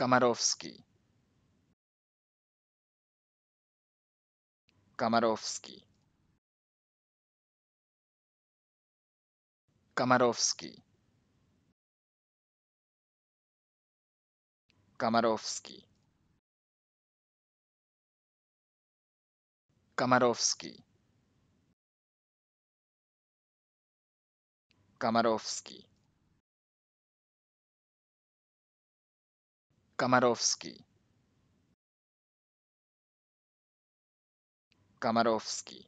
Kamarowski. Kamarowski. Kamarowski. Kamarowski. Kamarowski. Kamarowski. Kamarowski. Kamarowski.